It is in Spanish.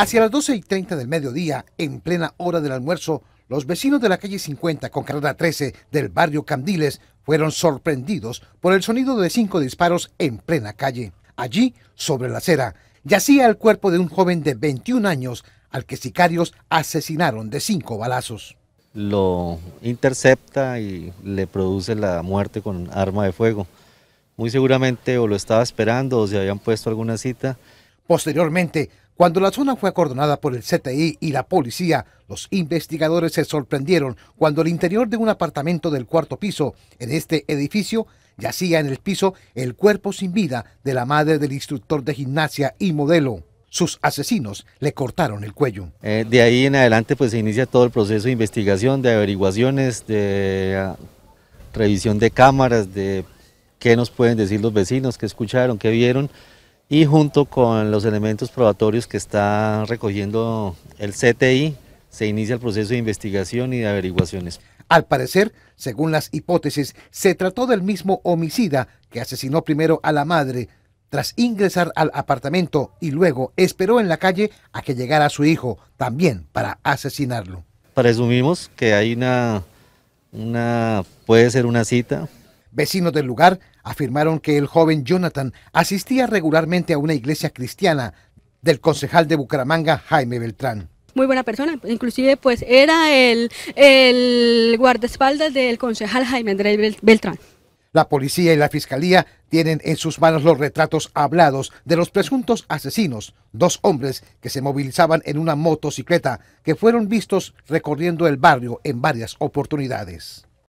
Hacia las 12 y 30 del mediodía, en plena hora del almuerzo, los vecinos de la calle 50 con carrera 13 del barrio Candiles fueron sorprendidos por el sonido de cinco disparos en plena calle. Allí, sobre la acera, yacía el cuerpo de un joven de 21 años al que sicarios asesinaron de cinco balazos. Lo intercepta y le produce la muerte con arma de fuego. Muy seguramente o lo estaba esperando o se habían puesto alguna cita. Posteriormente, cuando la zona fue acordonada por el CTI y la policía, los investigadores se sorprendieron cuando el interior de un apartamento del cuarto piso, en este edificio, yacía en el piso el cuerpo sin vida de la madre del instructor de gimnasia y modelo. Sus asesinos le cortaron el cuello. Eh, de ahí en adelante pues se inicia todo el proceso de investigación, de averiguaciones, de ah, revisión de cámaras, de qué nos pueden decir los vecinos, qué escucharon, qué vieron y junto con los elementos probatorios que está recogiendo el CTI, se inicia el proceso de investigación y de averiguaciones. Al parecer, según las hipótesis, se trató del mismo homicida que asesinó primero a la madre, tras ingresar al apartamento y luego esperó en la calle a que llegara su hijo, también para asesinarlo. Presumimos que hay una, una puede ser una cita, Vecinos del lugar afirmaron que el joven Jonathan asistía regularmente a una iglesia cristiana del concejal de Bucaramanga, Jaime Beltrán muy buena persona, inclusive pues era el, guardaespaldas del concejal Jaime Beltrán. La policía y la fiscalía tienen en sus manos los retratos hablados de los presuntos asesinos, dos hombres que se movilizaban en una motocicleta que fueron vistos recorriendo el barrio en varias oportunidades.